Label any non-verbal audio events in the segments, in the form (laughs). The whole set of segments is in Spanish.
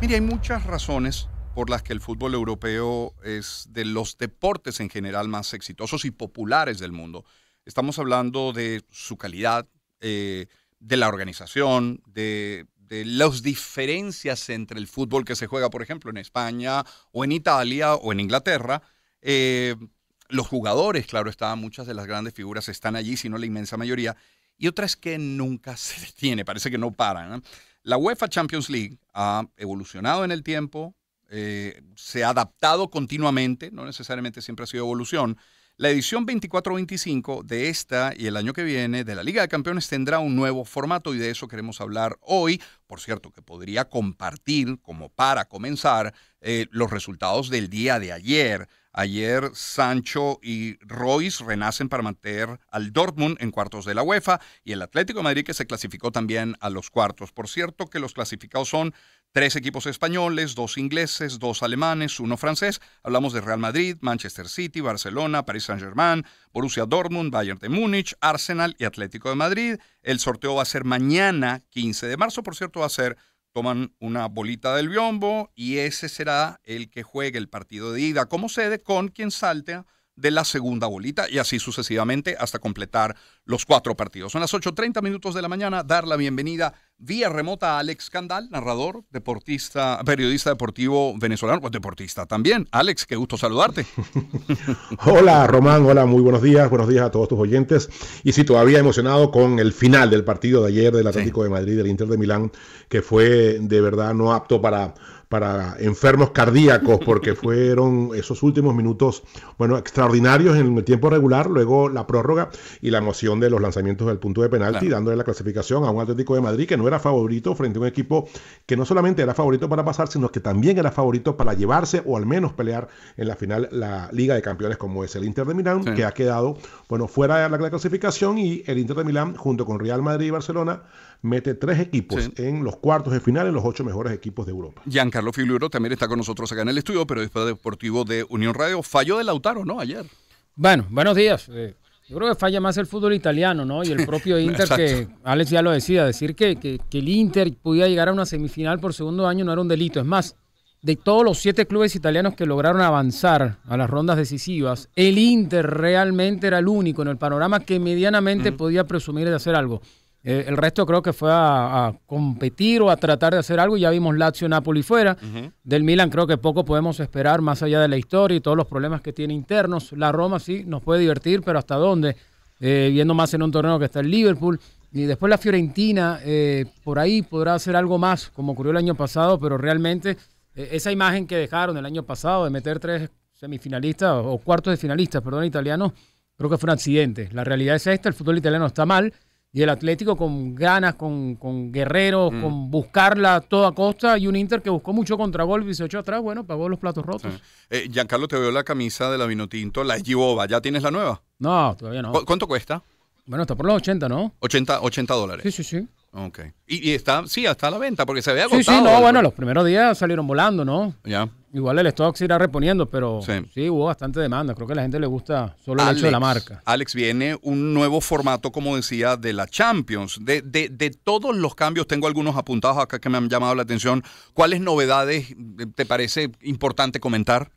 Mire, hay muchas razones por las que el fútbol europeo es de los deportes en general más exitosos y populares del mundo. Estamos hablando de su calidad, eh, de la organización, de, las diferencias entre el fútbol que se juega, por ejemplo, en España o en Italia o en Inglaterra. Eh, los jugadores, claro está, muchas de las grandes figuras están allí, sino la inmensa mayoría. Y otra es que nunca (laughs) se detiene, parece que no paran. La UEFA Champions League ha evolucionado en el tiempo, eh, se ha adaptado continuamente, no necesariamente siempre ha sido evolución. La edición 24-25 de esta y el año que viene de la Liga de Campeones tendrá un nuevo formato y de eso queremos hablar hoy. Por cierto, que podría compartir, como para comenzar, eh, los resultados del día de ayer. Ayer Sancho y Royce renacen para mantener al Dortmund en cuartos de la UEFA y el Atlético de Madrid que se clasificó también a los cuartos. Por cierto que los clasificados son tres equipos españoles, dos ingleses, dos alemanes, uno francés. Hablamos de Real Madrid, Manchester City, Barcelona, Paris Saint-Germain, Borussia Dortmund, Bayern de Múnich, Arsenal y Atlético de Madrid. El sorteo va a ser mañana, 15 de marzo. Por cierto, va a ser toman una bolita del biombo y ese será el que juegue el partido de ida como sede con quien salte de la segunda bolita y así sucesivamente hasta completar los cuatro partidos. Son las 8.30 minutos de la mañana, dar la bienvenida vía remota a Alex Candal, narrador, deportista, periodista deportivo venezolano, pues deportista también. Alex, qué gusto saludarte. (laughs) hola Román, hola, muy buenos días, buenos días a todos tus oyentes. Y si todavía emocionado con el final del partido de ayer del Atlético de Madrid, del Inter de Milán, que fue de verdad no apto para para enfermos cardíacos, porque (laughs) fueron esos últimos minutos, bueno, extraordinarios en el tiempo regular, luego la prórroga y la moción de los lanzamientos del punto de penalti, dándole la clasificación a un Atlético de Madrid que no era favorito frente a un equipo que no solamente era favorito para pasar, sino que también era favorito para llevarse o al menos pelear en la final la Liga de Campeones como es el Inter de Milán, que ha quedado, bueno, fuera de la clasificación y el Inter de Milán junto con Real Madrid y Barcelona mete tres equipos en los cuartos de final, en los ocho mejores equipos de Europa. Giancarlo Filiuro también está con nosotros acá en el estudio, pero después deportivo de Unión Radio. Falló de Lautaro, ¿no? Ayer. Bueno, buenos días. Eh, yo creo que falla más el fútbol italiano, ¿no? Y el propio (laughs) Inter, que Alex ya lo decía, decir que, el Inter podía llegar a una semifinal por segundo año no era un delito. Es más, de todos los siete clubes italianos que lograron avanzar a las rondas decisivas, el Inter realmente era el único en el panorama que medianamente podía presumir de hacer algo. Eh, el resto creo que fue a, competir o a tratar de hacer algo. Ya vimos Lazio Napoli fuera. Del Milan creo que poco podemos esperar más allá de la historia y todos los problemas que tiene internos. La Roma sí nos puede divertir, pero ¿hasta dónde? Eh, viendo más en un torneo que está el Liverpool. Y después la Fiorentina, eh, por ahí podrá hacer algo más, como ocurrió el año pasado, pero realmente esa imagen que dejaron el año pasado de meter tres semifinalistas o cuartos de finalistas, perdón, italianos, creo que fue un accidente. La realidad es esta, el fútbol italiano está mal y el Atlético con ganas, con, guerreros, mm. con buscarla a toda costa, y un Inter que buscó mucho contra y se echó atrás, bueno, pagó los platos rotos. Eh, Giancarlo, te veo la camisa de la Vinotinto, la Givova ¿ya tienes la nueva? No, todavía no. ¿Cuánto cuesta? Bueno, está por los 80, ¿no? 80, 80 dólares. Sí, sí, sí. Ok. Y, está, sí, está a la venta, porque se había agotado. Sí, sí, no, bueno, los primeros días salieron volando, ¿no? Ya. Igual el stock se irá reponiendo, pero sí. hubo bastante demanda. Creo que a la gente le gusta solo el hecho de la marca. Alex, viene un nuevo formato, como decía, de la Champions. De, todos los cambios, tengo algunos apuntados acá que me han llamado la atención. ¿Cuáles novedades eh, te parece importante comentar?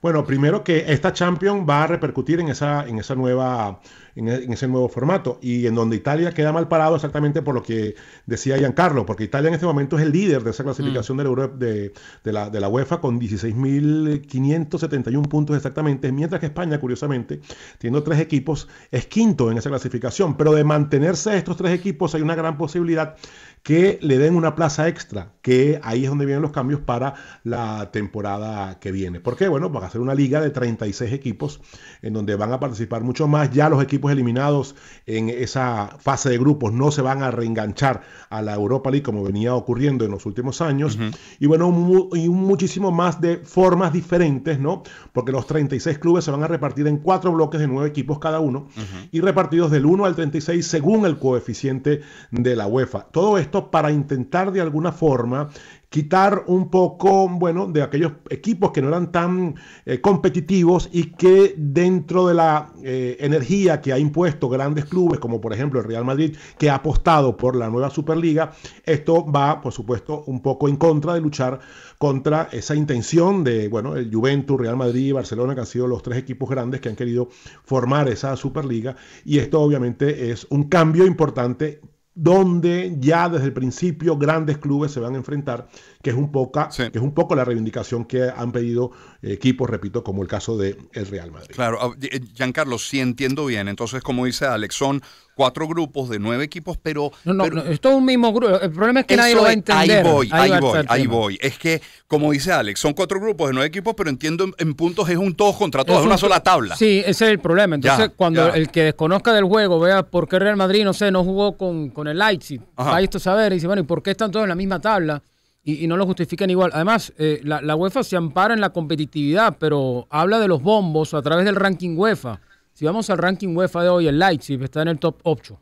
Bueno, primero que esta Champions va a repercutir en esa, en esa nueva e, en, ese nuevo formato y en donde Italia queda mal parado exactamente por lo que decía Giancarlo, porque Italia en este momento es el líder de esa clasificación mm. de, la de, UEFA con 16.571 puntos exactamente, mientras que España, curiosamente, teniendo tres equipos, es quinto en esa clasificación, pero de mantenerse estos tres equipos hay una gran posibilidad que le den una plaza extra, que ahí es donde vienen los cambios para la temporada que viene. ¿Por qué? Bueno, van a ser una liga de 36 equipos en donde van a participar mucho más. Ya los equipos eliminados en esa fase de grupos no se van a reenganchar a la Europa League como venía ocurriendo en los últimos años. Y bueno, y muchísimo más de formas diferentes, ¿no? Porque los 36 clubes se van a repartir en cuatro bloques de nueve equipos cada uno y repartidos del 1 al 36 según el coeficiente de la UEFA. Todo esto para intentar de alguna forma quitar un poco, bueno, de aquellos equipos que no eran tan eh, competitivos y que dentro de la eh, energía que ha impuesto grandes clubes, como por ejemplo el Real Madrid, que ha apostado por la nueva Superliga, esto va, por supuesto, un poco en contra de luchar contra esa intención de, bueno, el Juventus, Real Madrid y Barcelona, que han sido los tres equipos grandes que han querido formar esa Superliga, y esto obviamente es un cambio importante donde ya desde el principio grandes clubes se van a enfrentar, que es un, que es un poco la reivindicación que han pedido equipos, repito, como el caso del el Real Madrid. Claro, ah, eh, Giancarlo, si entiendo bien, entonces como dice Alexón cuatro grupos de nueve equipos, pero... No, no, pero, es un mismo grupo. El problema es que nadie lo va a entender. Ahí voy, ahí, voy, ahí voy. Es que, como dice Alex, son cuatro grupos de nueve equipos, pero entiendo en, puntos es un todos contra todos, es, una sola tabla. Sí, ese es el problema. Entonces, cuando el que desconozca del juego vea por qué Real Madrid, no sé, no jugó con, con el Leipzig, va esto a saber, y dice, bueno, ¿y por qué están todos en la misma tabla? Y, no lo justifican igual. Además, eh, la UEFA se ampara en la competitividad, pero habla de los bombos a través del ranking UEFA si vamos al ranking UEFA de hoy, el Leipzig está en el top 8.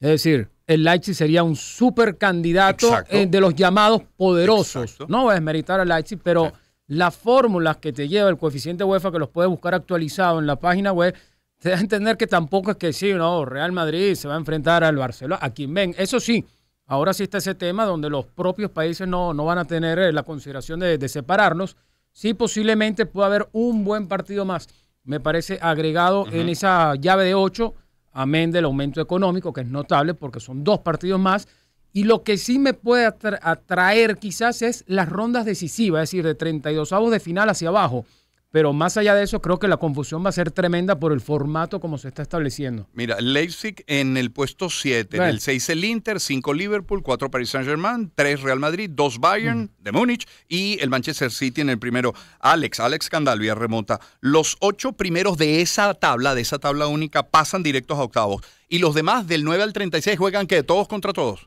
Es decir, el Leipzig sería un super candidato eh, de los llamados poderosos. No va a desmeritar al Leipzig, pero las fórmulas que te lleva el coeficiente UEFA, que los puedes buscar actualizado en la página web, te da a entender que tampoco es que sí, no, Real Madrid se va a enfrentar al Barcelona, a quien ven. Eso sí, ahora sí está ese tema donde los propios países no, no van a tener eh, la consideración de, separarnos. Sí, posiblemente pueda haber un buen partido más me parece, agregado en esa llave de 8, amén del aumento económico, que es notable porque son dos partidos más. Y lo que sí me puede atraer quizás es las rondas decisivas, es decir, de 32 avos de final hacia abajo. Pero más allá de eso, creo que la confusión va a ser tremenda por el formato como se está estableciendo. Mira, Leipzig en el puesto 7, en el 6 el Inter, 5 Liverpool, 4 Paris Saint-Germain, 3 Real Madrid, 2 Bayern mm. de Múnich y el Manchester City en el primero. Alex, Alex Candalvia remonta. Los 8 primeros de esa tabla, de esa tabla única, pasan directos a octavos. Y los demás del 9 al 36 juegan que todos contra todos.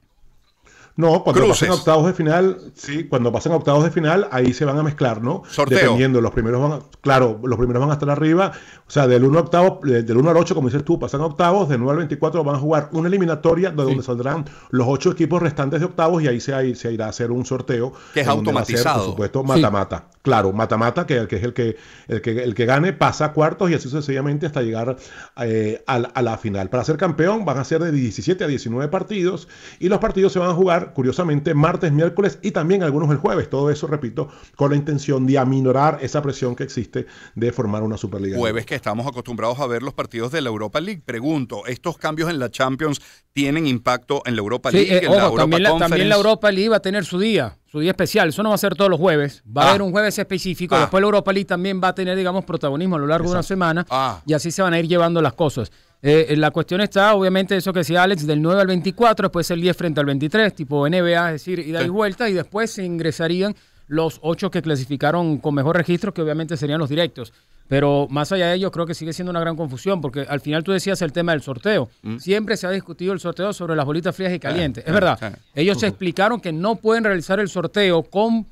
No, cuando pasen octavos de final, sí, cuando pasen octavos de final, ahí se van a mezclar, ¿no? Dependiendo, los primeros van, a, claro, los primeros van a estar arriba, o sea, del 1 octavo, del 1 al 8, como dices tú, pasan octavos, de 9 al 24 van a jugar una eliminatoria de donde saldrán los ocho equipos restantes de octavos y ahí se, irá a hacer un sorteo. Que es automatizado. por supuesto, mata-mata claro, mata-mata, que, es el que, el que, el que gane pasa a cuartos y así sucesivamente hasta llegar eh, a, la final. Para ser campeón van a ser de 17 a 19 partidos y los partidos se van a jugar, curiosamente, martes, miércoles y también algunos el jueves. Todo eso, repito, con la intención de aminorar esa presión que existe de formar una Superliga. Jueves que estamos acostumbrados a ver los partidos de la Europa League. Pregunto, ¿estos cambios en la Champions tienen impacto en la Europa League? Eh, en la Europa también, la, también la Europa League va a tener su día su día especial. Eso no va a ser todos los jueves. Va a ah. haber un jueves específico. Ah. Después el Europa League también va a tener, digamos, protagonismo a lo largo de una semana. Ah. Y así se van a ir llevando las cosas. Eh, la cuestión está, obviamente, eso que decía Alex, del 9 al 24, después el 10 frente al 23, tipo NBA, es decir, y sí. y vuelta, y después se ingresarían los ocho que clasificaron con mejor registro, que obviamente serían los directos. Pero más allá de ello, creo que sigue siendo una gran confusión, porque al final tú decías el tema del sorteo. Mm. Siempre se ha discutido el sorteo sobre las bolitas frías y calientes. es verdad. Ellos se explicaron que no pueden realizar el sorteo con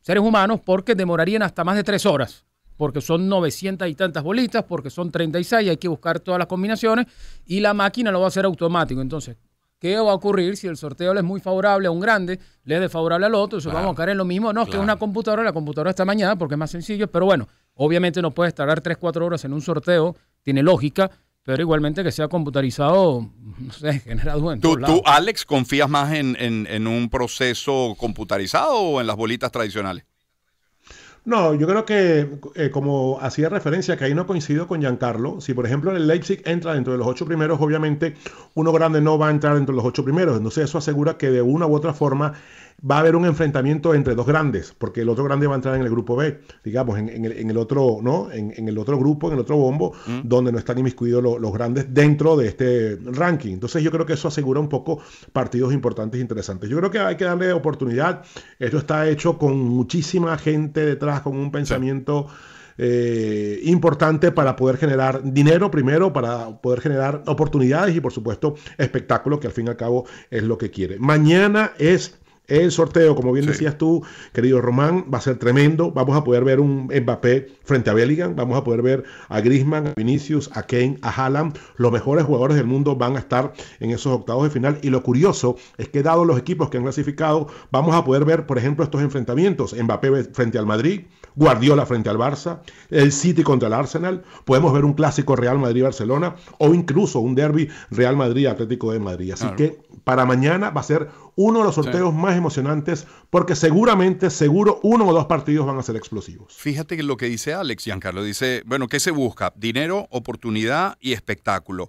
seres humanos porque demorarían hasta más de tres horas. Porque son 900 y tantas bolitas, porque son 36, hay que buscar todas las combinaciones y la máquina lo va a hacer automático. Entonces, ¿Qué va a ocurrir si el sorteo le es muy favorable a un grande, le es desfavorable al otro? Eso vamos a caer en lo mismo. No, es que es una computadora, la computadora está mañana porque es más sencillo, pero bueno, Obviamente no puede tardar 3, 4 horas en un sorteo, tiene lógica, pero igualmente que sea computarizado, (laughs) no sé, genera ¿Tú, ¿Tú, Alex, confías más en, un proceso computarizado o en las bolitas tradicionales? No, yo creo que, eh, como hacía referencia, que ahí no coincido con Giancarlo. Si, por ejemplo, el Leipzig entra dentro de los ocho primeros, obviamente uno grande no va a entrar dentro de los ocho primeros. Entonces, eso asegura que de una u otra forma va a haber un enfrentamiento entre dos grandes, porque el otro grande va a entrar en el grupo B, digamos, en, el, otro, ¿no? En, el otro grupo, en el otro bombo, mm. donde no están inmiscuidos los grandes dentro de este ranking. Entonces yo creo que eso asegura un poco partidos importantes e interesantes. Yo creo que hay que darle oportunidad. Esto está hecho con muchísima gente detrás, con un pensamiento. Eh, importante para poder generar dinero primero, para poder generar oportunidades y por supuesto espectáculo que al fin y al cabo es lo que quiere. Mañana es el sorteo, como bien decías tú, querido Román, va a ser tremendo. Vamos a poder ver un Mbappé frente a Bellingham, vamos a poder ver a Grisman, a Vinicius, a Kane, a Haaland. Los mejores jugadores del mundo van a estar en esos octavos de final. Y lo curioso es que dado los equipos que han clasificado, vamos a poder ver, por ejemplo, estos enfrentamientos. Mbappé frente al Madrid, Guardiola frente al Barça, el City contra el Arsenal, podemos ver un clásico Real Madrid-Barcelona o incluso un derby Real Madrid-Atlético de Madrid. Así que para mañana va a ser uno de los sorteos más emocionantes porque seguramente, seguro, uno o dos partidos van a ser explosivos. Fíjate que lo que dice Alex Giancarlo, dice, bueno, ¿qué se busca? Dinero, oportunidad y espectáculo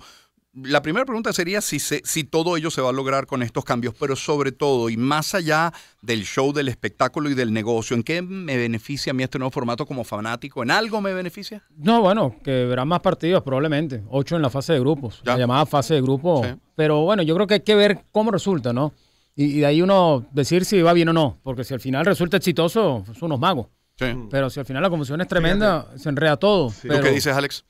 la primera pregunta sería si, si todo ello se va a lograr con estos cambios, pero sobre todo y más allá del show, del espectáculo y del negocio, ¿en qué me beneficia a mí este nuevo formato como fanático? ¿En algo me beneficia? No, bueno, que verán más partidos probablemente, ocho en la fase de grupos, la llamada fase de grupos. Pero bueno, yo creo que hay que ver cómo resulta, ¿no? Y, de ahí uno decir si va bien o no, porque si al final resulta exitoso, son unos magos. Pero si al final la confusión es tremenda, se enreda todo. ¿Lo que dices, Alex?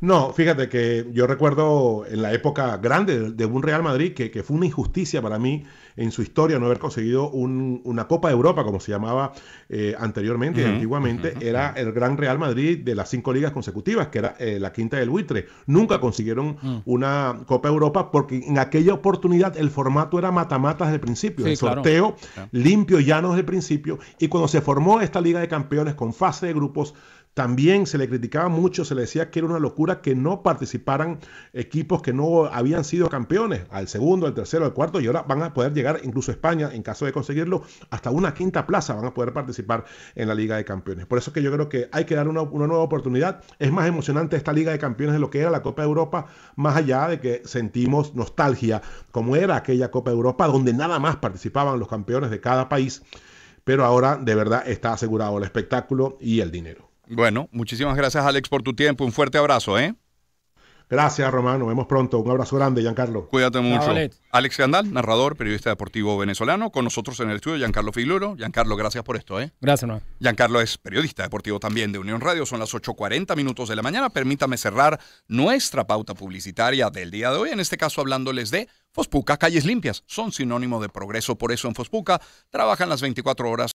No, fíjate que yo recuerdo en la época grande de un Real Madrid que, fue una injusticia para mí en su historia no haber conseguido una Copa de Europa, como se llamaba eh, anteriormente y antiguamente, era el gran Real Madrid de las cinco ligas consecutivas, que era eh, la quinta del buitre. Nunca consiguieron mm. una Copa de Europa porque en aquella oportunidad el formato era mata desde el principio, el sorteo limpio, llano desde el principio, y cuando se formó esta Liga de Campeones con fase de grupos, también se le criticaba mucho, se le decía que era una locura que no participaran equipos que no habían sido campeones, al segundo, al tercero, al cuarto, y ahora van a poder llegar incluso a España, en caso de conseguirlo, hasta una quinta plaza van a poder participar en la Liga de Campeones. Por eso que yo creo que hay que dar una, una nueva oportunidad. Es más emocionante esta Liga de Campeones de lo que era la Copa de Europa, más allá de que sentimos nostalgia, como era aquella Copa de Europa, donde nada más participaban los campeones de cada país pero ahora de verdad está asegurado el espectáculo y el dinero. Bueno, muchísimas gracias Alex por tu tiempo. Un fuerte abrazo, ¿eh? Gracias, Romano. Nos vemos pronto. Un abrazo grande, Giancarlo. Cuídate mucho. Alex. Alex Gandal, narrador, periodista deportivo venezolano, con nosotros en el estudio, Giancarlo Figluro. Giancarlo, gracias por esto, ¿eh? Gracias, Román. Giancarlo es periodista deportivo también de Unión Radio. Son las 8.40 minutos de la mañana. Permítame cerrar nuestra pauta publicitaria del día de hoy, en este caso hablándoles de Fospuca, calles limpias. Son sinónimo de progreso, por eso en Fospuca trabajan las 24 horas.